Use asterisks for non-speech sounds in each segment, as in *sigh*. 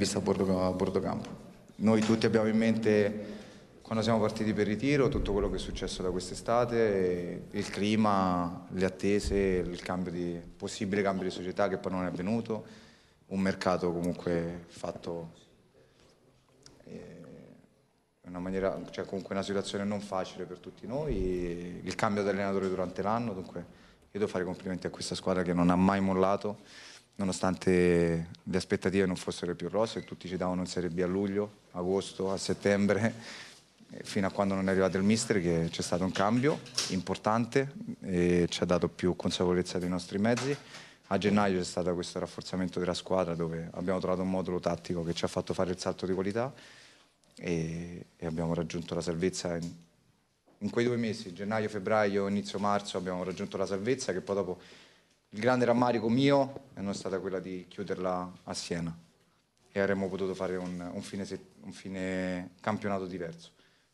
vista a bordo, a bordo campo. Noi tutti abbiamo in mente quando siamo partiti per ritiro, tutto quello che è successo da quest'estate, il clima, le attese, il cambio di, possibile cambio di società che poi non è avvenuto, un mercato comunque fatto eh, in una maniera, cioè comunque una situazione non facile per tutti noi, il cambio di allenatore durante l'anno, dunque io devo fare complimenti a questa squadra che non ha mai mollato nonostante le aspettative non fossero più rosse, tutti ci davano in Serie B a luglio, agosto, a settembre, fino a quando non è arrivato il mister che c'è stato un cambio importante e ci ha dato più consapevolezza dei nostri mezzi. A gennaio c'è stato questo rafforzamento della squadra dove abbiamo trovato un modulo tattico che ci ha fatto fare il salto di qualità e, e abbiamo raggiunto la salvezza in, in quei due mesi, gennaio, febbraio, inizio marzo abbiamo raggiunto la salvezza che poi dopo il grande rammarico mio è non è stata quella di chiuderla a Siena e avremmo potuto fare un, un, fine, un fine campionato diverso.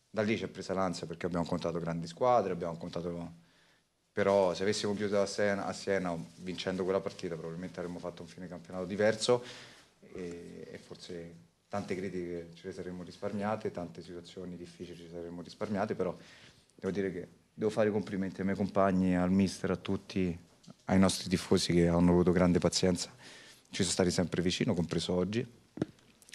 Da lì c'è presa l'ansia perché abbiamo contato grandi squadre, abbiamo contato però se avessimo chiuso a Siena, a Siena, vincendo quella partita probabilmente avremmo fatto un fine campionato diverso e, e, forse tante critiche ce le saremmo risparmiate, tante situazioni difficili ce le saremmo risparmiate, però devo dire che devo fare i complimenti ai miei compagni, al mister, a tutti ai nostri tifosi che hanno avuto grande pazienza, ci sono stati sempre vicino, compreso oggi.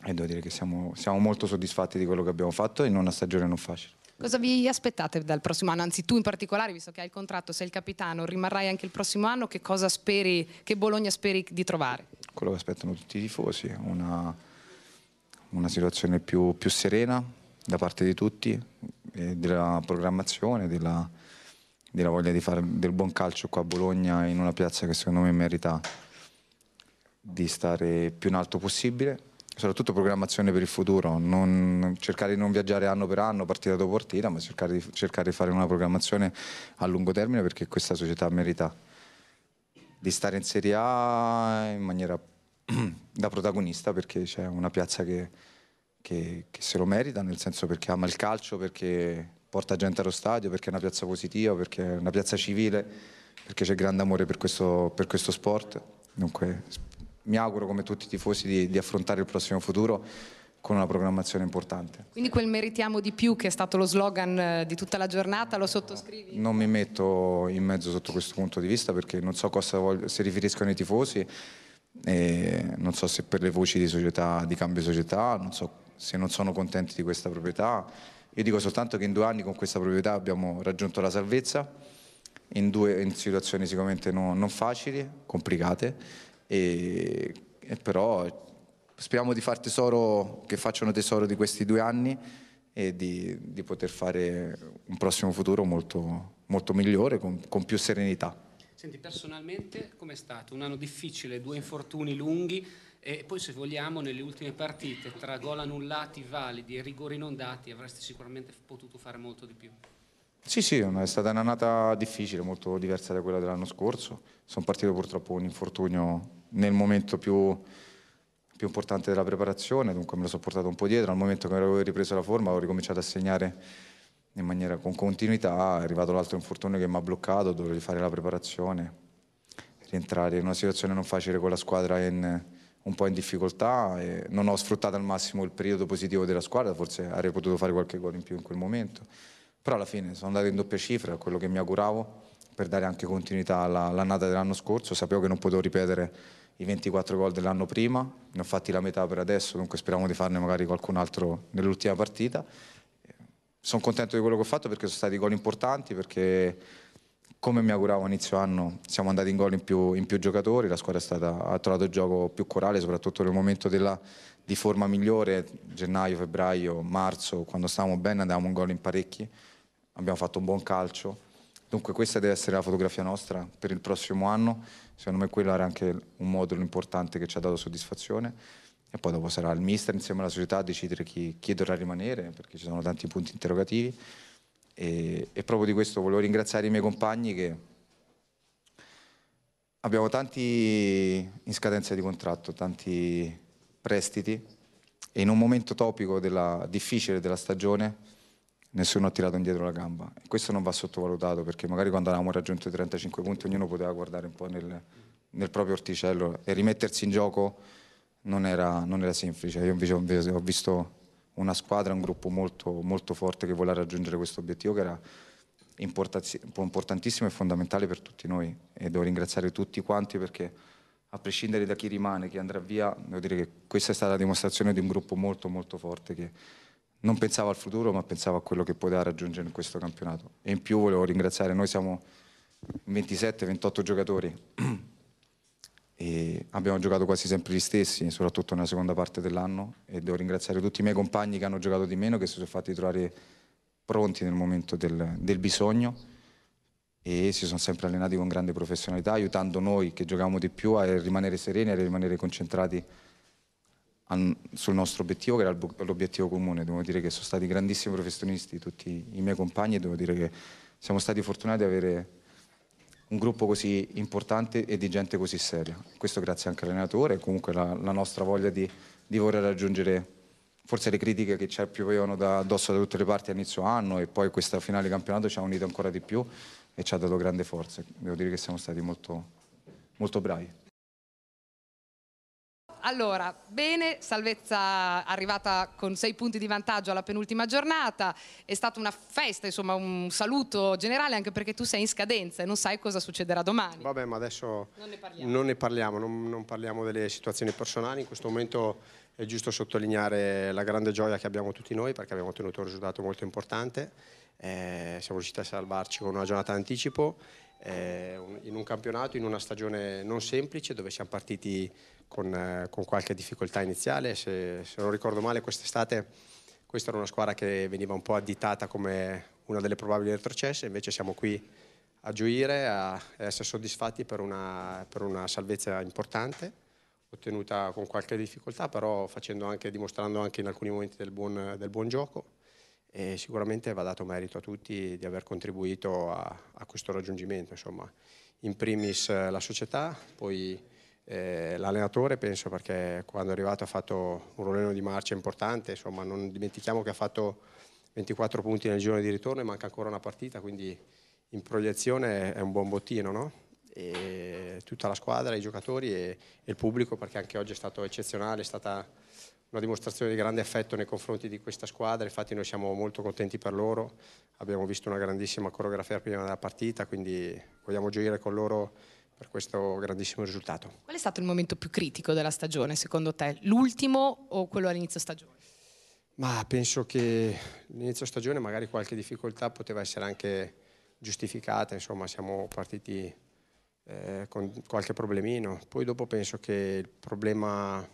E devo dire che siamo, siamo molto soddisfatti di quello che abbiamo fatto in una stagione non facile. Cosa vi aspettate dal prossimo anno? Anzi, tu in particolare, visto che hai il contratto, sei il capitano, rimarrai anche il prossimo anno, che cosa speri, che Bologna speri di trovare? Quello che aspettano tutti i tifosi, una, una situazione più, più serena da parte di tutti, eh, della programmazione, della, della voglia di fare del buon calcio qua a Bologna in una piazza che secondo me merita di stare più in alto possibile. Soprattutto programmazione per il futuro, non, cercare di non viaggiare anno per anno, partita dopo partita, ma cercare di, cercare di fare una programmazione a lungo termine perché questa società merita di stare in Serie A in maniera *clears throat* da protagonista perché c'è una piazza che, che, che se lo merita, nel senso perché ama il calcio, perché porta gente allo stadio perché è una piazza positiva, perché è una piazza civile, perché c'è grande amore per questo, per questo, sport. Dunque mi auguro come tutti i tifosi di, di affrontare il prossimo futuro con una programmazione importante. Quindi quel meritiamo di più che è stato lo slogan eh, di tutta la giornata, lo sottoscrivi? Non mi metto in mezzo sotto questo punto di vista perché non so cosa voglio, si riferiscono i tifosi, non so se per le voci di società, di cambio società, non so se non sono contenti di questa proprietà. Io dico soltanto che in due anni con questa proprietà abbiamo raggiunto la salvezza, in, due, in situazioni sicuramente no, non facili, complicate, e, e però speriamo di far tesoro, che facciano tesoro di questi due anni e di, di poter fare un prossimo futuro molto, molto migliore, con, con più serenità. Senti, personalmente com'è stato? Un anno difficile, due infortuni lunghi e poi se vogliamo nelle ultime partite tra gol annullati, validi e rigori non dati avresti sicuramente potuto fare molto di più. Sì, sì, è stata un'annata difficile, molto diversa da quella dell'anno scorso. Sono partito purtroppo con un infortunio nel momento più, più, importante della preparazione, dunque me lo sono portato un po' dietro. Al momento che avevo ripreso la forma ho ricominciato a segnare in maniera con continuità, è arrivato l'altro infortunio che mi ha bloccato, dovevo fare la preparazione, rientrare in una situazione non facile con la squadra in, un po' in difficoltà, e non ho sfruttato al massimo il periodo positivo della squadra, forse avrei potuto fare qualche gol in più in quel momento, però alla fine sono andato in doppia cifra, quello che mi auguravo, per dare anche continuità all'annata dell'anno scorso, sapevo che non potevo ripetere i 24 gol dell'anno prima, ne ho fatti la metà per adesso, dunque speriamo di farne magari qualcun altro nell'ultima partita sono contento di quello che ho fatto perché sono stati gol importanti, perché come mi auguravo a inizio anno siamo andati in gol in più, in più giocatori, la squadra stata, ha trovato il gioco più corale, soprattutto nel momento della, di forma migliore, gennaio, febbraio, marzo, quando stavamo bene andavamo in gol in parecchi, abbiamo fatto un buon calcio. Dunque questa deve essere la fotografia nostra per il prossimo anno, secondo me quello era anche un modulo importante che ci ha dato soddisfazione e poi dopo sarà il mister insieme alla società a decidere chi, chi dovrà rimanere perché ci sono tanti punti interrogativi e, e, proprio di questo volevo ringraziare i miei compagni che abbiamo tanti in scadenza di contratto, tanti prestiti e in un momento topico della, difficile della stagione nessuno ha tirato indietro la gamba e questo non va sottovalutato perché magari quando avevamo raggiunto i 35 punti ognuno poteva guardare un po' nel, nel proprio orticello e rimettersi in gioco non era, non era semplice. Io invece ho visto una squadra, un gruppo molto, molto forte che voleva raggiungere questo obiettivo che era importantissimo e fondamentale per tutti noi e devo ringraziare tutti quanti perché a prescindere da chi rimane, chi andrà via, devo dire che questa è stata la dimostrazione di un gruppo molto molto forte che non pensava al futuro ma pensava a quello che poteva raggiungere in questo campionato. E in più volevo ringraziare, noi siamo 27-28 giocatori *clears throat* E abbiamo giocato quasi sempre gli stessi, soprattutto nella seconda parte dell'anno e devo ringraziare tutti i miei compagni che hanno giocato di meno, che si sono fatti trovare pronti nel momento del, del bisogno e si sono sempre allenati con grande professionalità, aiutando noi che giocavamo di più a rimanere sereni e a rimanere concentrati sul nostro obiettivo che era l'obiettivo comune. Devo dire che sono stati grandissimi professionisti tutti i miei compagni e devo dire che siamo stati fortunati di avere un gruppo così importante e di gente così seria. Questo grazie anche all'allenatore e comunque la, la, nostra voglia di, di voler raggiungere forse le critiche che ci piovevano da addosso da tutte le parti a inizio anno e poi questa finale campionato ci ha unito ancora di più e ci ha dato grande forza. Devo dire che siamo stati molto, molto bravi allora, bene, salvezza arrivata con sei punti di vantaggio alla penultima giornata, è stata una festa, insomma un saluto generale anche perché tu sei in scadenza e non sai cosa succederà domani. Vabbè, ma adesso non ne parliamo, non, ne parliamo, non, non parliamo delle situazioni personali, in questo momento è giusto sottolineare la grande gioia che abbiamo tutti noi perché abbiamo ottenuto un risultato molto importante, eh, siamo riusciti a salvarci con una giornata anticipo eh, in un campionato, in una stagione non semplice dove siamo partiti con, eh, con qualche difficoltà iniziale, se, se, non ricordo male quest'estate questa era una squadra che veniva un po' additata come una delle probabili retrocesse, invece siamo qui a gioire, a, essere soddisfatti per una, per una salvezza importante ottenuta con qualche difficoltà, però anche, dimostrando anche in alcuni momenti del buon, del buon gioco e sicuramente va dato merito a tutti di aver contribuito a, a questo raggiungimento, insomma. in primis eh, la società, poi eh, l'allenatore penso perché quando è arrivato ha fatto un ruolino di marcia importante, insomma, non dimentichiamo che ha fatto 24 punti nel giorno di ritorno e manca ancora una partita, quindi in proiezione è un buon bottino, no? tutta la squadra, i giocatori e, e il pubblico perché anche oggi è stato eccezionale, è stata una dimostrazione di grande affetto nei confronti di questa squadra, infatti noi siamo molto contenti per loro, abbiamo visto una grandissima coreografia prima della partita, quindi vogliamo gioire con loro per questo grandissimo risultato. Qual è stato il momento più critico della stagione secondo te? L'ultimo o quello all'inizio stagione? Ma penso che all'inizio stagione magari qualche difficoltà poteva essere anche giustificata, insomma siamo partiti eh, con qualche problemino, poi dopo penso che il problema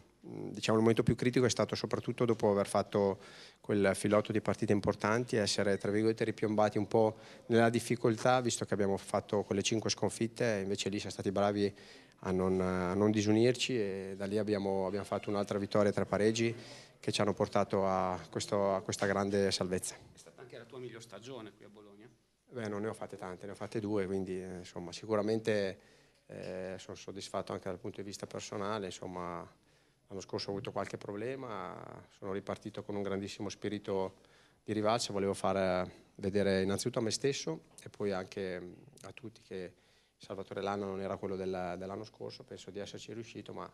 diciamo, il momento più critico è stato soprattutto dopo aver fatto quel filotto di partite importanti, essere tra virgolette ripiombati un po' nella difficoltà, visto che abbiamo fatto quelle cinque sconfitte, invece lì siamo stati bravi a non, a non disunirci e da lì abbiamo, abbiamo fatto un'altra vittoria tra pareggi che ci hanno portato a, questo, a questa grande salvezza. È stata anche la tua miglior stagione qui a Bologna? Beh, non ne ho fatte tante, ne ho fatte due, quindi eh, insomma, sicuramente eh, sono soddisfatto anche dal punto di vista personale, insomma, L'anno scorso ho avuto qualche problema, sono ripartito con un grandissimo spirito di rivalsa, volevo far vedere innanzitutto a me stesso e poi anche a tutti che Salvatore Lanno non era quello dell'anno scorso, penso di esserci riuscito, ma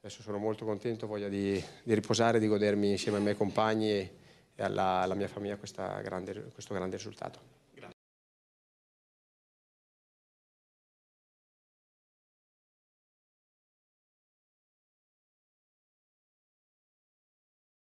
adesso sono molto contento, voglia di, di riposare, di godermi insieme ai miei compagni e alla, alla mia famiglia questa grande, questo grande risultato.